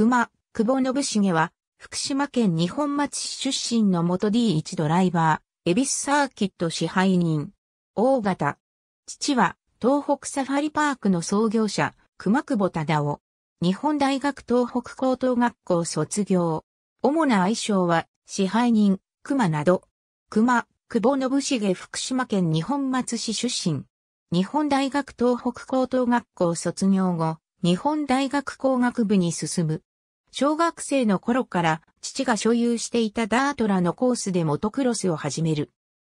熊、久保信重は、福島県二本松市出身の元 D1 ドライバー、エビスサーキット支配人。大型。父は、東北サファリパークの創業者、熊久保忠夫。日本大学東北高等学校卒業。主な愛称は、支配人、熊など。熊、久保信重福島県二本松市出身。日本大学東北高等学校卒業後、日本大学工学部に進む。小学生の頃から父が所有していたダートラのコースでモトクロスを始める。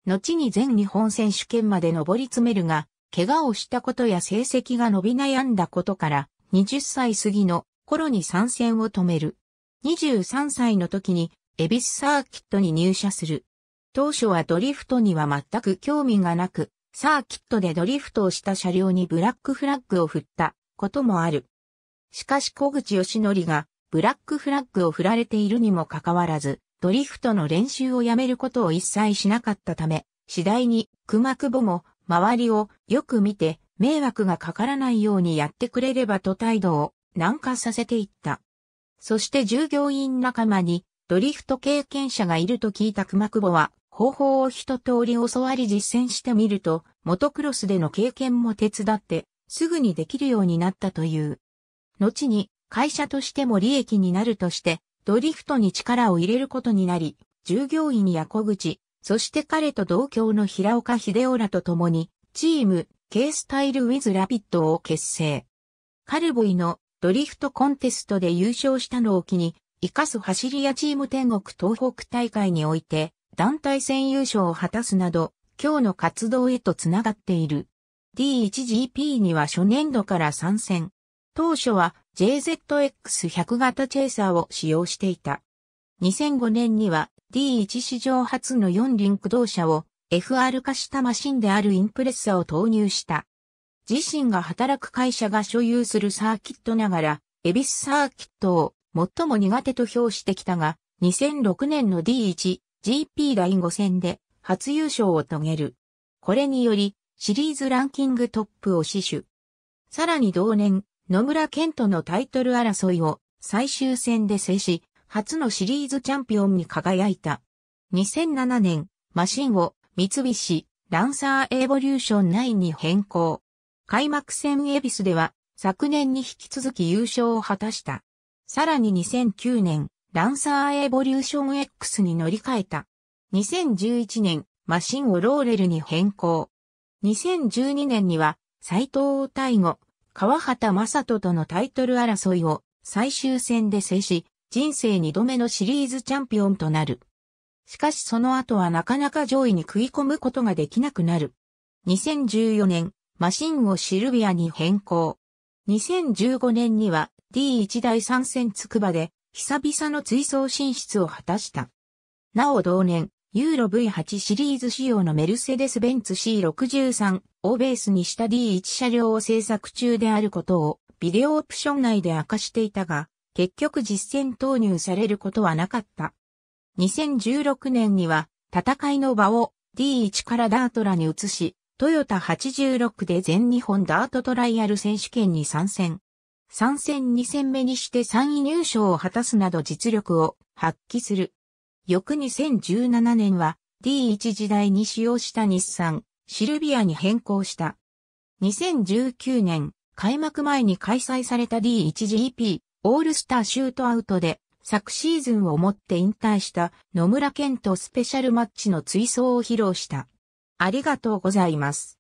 後に全日本選手権まで上り詰めるが、怪我をしたことや成績が伸び悩んだことから、20歳過ぎの頃に参戦を止める。23歳の時に、エビスサーキットに入社する。当初はドリフトには全く興味がなく、サーキットでドリフトをした車両にブラックフラッグを振ったこともある。しかし小口義則がブラックフラッグを振られているにもかかわらず、ドリフトの練習をやめることを一切しなかったため、次第に、熊久保も、周りをよく見て、迷惑がかからないようにやってくれればと態度を軟化させていった。そして従業員仲間に、ドリフト経験者がいると聞いた熊久保は、方法を一通り教わり実践してみると、モトクロスでの経験も手伝って、すぐにできるようになったという。後に、会社としても利益になるとして、ドリフトに力を入れることになり、従業員や小口、そして彼と同郷の平岡秀夫らと共に、チーム、K スタイルウィズラピッドを結成。カルボイのドリフトコンテストで優勝したのを機に、生かす走り屋チーム天国東北大会において、団体戦優勝を果たすなど、今日の活動へとつながっている。D1GP には初年度から参戦。当初は JZX100 型チェイサーを使用していた。2005年には D1 史上初の4輪駆動車を FR 化したマシンであるインプレッサを投入した。自身が働く会社が所有するサーキットながら、エビスサーキットを最も苦手と評してきたが、2006年の D1GP 第5戦で初優勝を遂げる。これにより、シリーズランキングトップを死守。さらに同年、野村健人のタイトル争いを最終戦で制し、初のシリーズチャンピオンに輝いた。2007年、マシンを三菱ランサーエボリューション9に変更。開幕戦エビスでは昨年に引き続き優勝を果たした。さらに2009年、ランサーエボリューション X に乗り換えた。2011年、マシンをローレルに変更。2012年には、斎藤大吾、川畑正人とのタイトル争いを最終戦で制し、人生二度目のシリーズチャンピオンとなる。しかしその後はなかなか上位に食い込むことができなくなる。2014年、マシンをシルビアに変更。2015年には D1 第3戦つくばで久々の追走進出を果たした。なお同年、ユーロ V8 シリーズ仕様のメルセデス・ベンツ C63 をベースにした D1 車両を制作中であることをビデオオプション内で明かしていたが、結局実践投入されることはなかった。2016年には戦いの場を D1 からダートラに移し、トヨタ86で全日本ダートトライアル選手権に参戦。参戦2戦目にして3位入賞を果たすなど実力を発揮する。翌2017年は D1 時代に使用した日産、シルビアに変更した。2019年、開幕前に開催された D1GP オールスターシュートアウトで昨シーズンをもって引退した野村健とスペシャルマッチの追走を披露した。ありがとうございます。